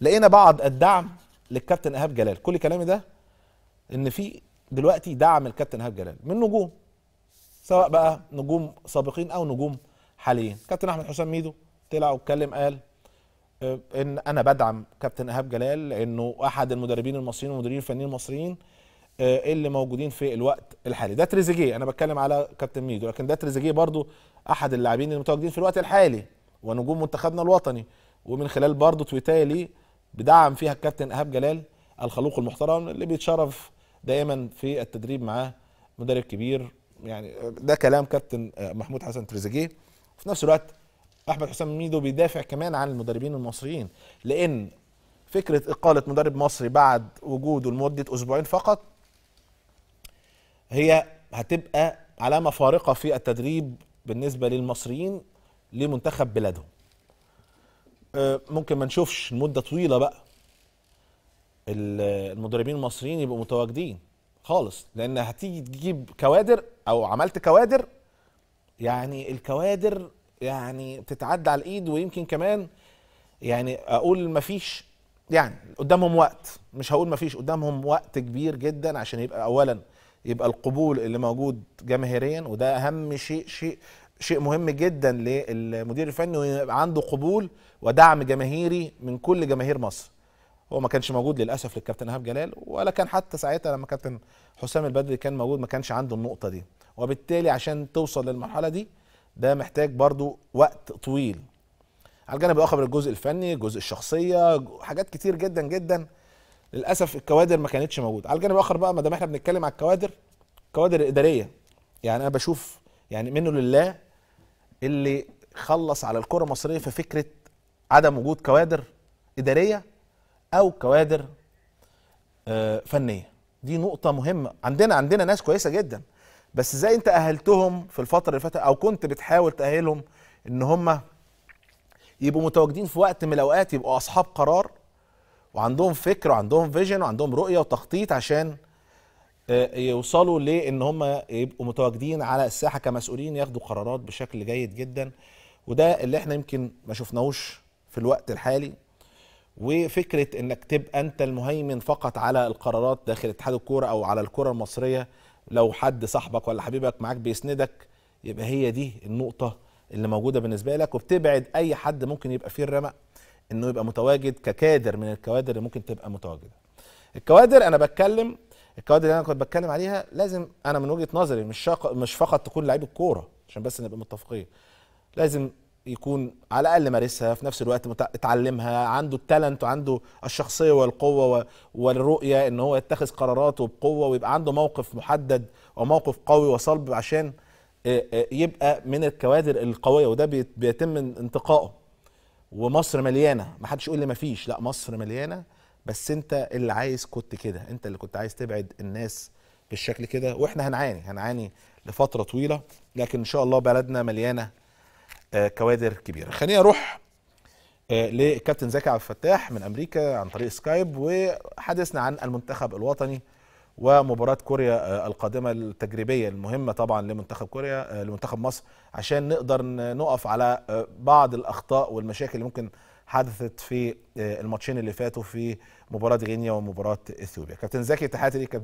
لقينا بعض الدعم للكابتن ايهاب جلال كل كلامي ده ان في دلوقتي دعم الكابتن ايهاب جلال من نجوم سواء بقى نجوم سابقين او نجوم حاليين كابتن احمد حسام ميدو طلع واتكلم قال آه، ان انا بدعم كابتن ايهاب جلال لانه احد المدربين المصريين والمديرين الفنيين المصريين آه، اللي موجودين في الوقت الحالي ده تريزيجيه انا بتكلم على كابتن ميدو لكن ده تريزيجيه برضو احد اللاعبين المتواجدين في الوقت الحالي ونجوم منتخبنا الوطني ومن خلال برضو تويتاي ليه بدعم فيها الكابتن ايهاب جلال الخلوق المحترم اللي بيتشرف دائما في التدريب معاه مدرب كبير يعني ده كلام كابتن محمود حسن تريزيجيه وفي نفس الوقت احمد حسام ميدو بيدافع كمان عن المدربين المصريين لان فكره اقاله مدرب مصري بعد وجوده لمده اسبوعين فقط هي هتبقى علامه فارقه في التدريب بالنسبه للمصريين لمنتخب بلادهم آه، ممكن ما نشوفش لمده طويله بقى المدربين المصريين يبقوا متواجدين خالص لان هتيجي تجيب كوادر او عملت كوادر يعني الكوادر يعني بتتعدى على الايد ويمكن كمان يعني اقول ما فيش يعني قدامهم وقت مش هقول ما فيش قدامهم وقت كبير جدا عشان يبقى اولا يبقى القبول اللي موجود جماهيريا وده اهم شيء شيء شيء مهم جدا للمدير الفني ويبقى عنده قبول ودعم جماهيري من كل جماهير مصر هو ما كانش موجود للاسف للكابتن ايهاب جلال ولا كان حتى ساعتها لما كابتن حسام البدري كان موجود ما كانش عنده النقطه دي وبالتالي عشان توصل للمرحله دي ده محتاج برضو وقت طويل على الجانب الاخر الجزء الفني الجزء الشخصيه حاجات كتير جدا جدا للاسف الكوادر ما كانتش موجوده على الجانب الاخر بقى ما دام احنا بنتكلم على الكوادر الكوادر الاداريه يعني انا بشوف يعني منه لله اللي خلص على الكره المصريه في فكره عدم وجود كوادر اداريه او كوادر آه، فنيه دي نقطه مهمه عندنا عندنا ناس كويسه جدا بس ازاي انت اهلتهم في الفتره اللي فاتت او كنت بتحاول تاهلهم ان هم يبقوا متواجدين في وقت من الاوقات يبقوا اصحاب قرار وعندهم فكر وعندهم فيجن وعندهم رؤيه وتخطيط عشان آه، يوصلوا لان هم يبقوا متواجدين على الساحه كمسؤولين ياخدوا قرارات بشكل جيد جدا وده اللي احنا يمكن ما شفناهوش في الوقت الحالي وفكره انك تبقى انت المهيمن فقط على القرارات داخل اتحاد الكوره او على الكره المصريه لو حد صاحبك ولا حبيبك معاك بيسندك يبقى هي دي النقطه اللي موجوده بالنسبه لك وبتبعد اي حد ممكن يبقى فيه الرمق انه يبقى متواجد ككادر من الكوادر اللي ممكن تبقى متواجده. الكوادر انا بتكلم القواعد اللي انا كنت بتكلم عليها لازم انا من وجهه نظري مش شاق... مش فقط تكون لعيب الكوره عشان بس نبقى متفقين لازم يكون على الاقل مارسها في نفس الوقت اتعلمها عنده التالنت وعنده الشخصيه والقوه والرؤيه ان هو يتخذ قراراته بقوه ويبقى عنده موقف محدد وموقف قوي وصلب عشان يبقى من الكوادر القويه وده بيتم انتقائه ومصر مليانه ما حدش يقول لي ما فيش لا مصر مليانه بس انت اللي عايز كنت كده انت اللي كنت عايز تبعد الناس بالشكل كده واحنا هنعاني هنعاني لفتره طويله لكن ان شاء الله بلدنا مليانه آه، كوادر كبيره خليني اروح للكابتن آه، زكي عبد الفتاح من امريكا عن طريق سكايب وحدثنا عن المنتخب الوطني ومباراه كوريا آه، القادمه التجريبيه المهمه طبعا لمنتخب كوريا لمنتخب مصر عشان نقدر نقف على بعض الاخطاء والمشاكل اللي ممكن حدثت في آه، الماتشين اللي فاتوا في مباراه غينيا ومباراه اثيوبيا كابتن زكي تحياتي ليك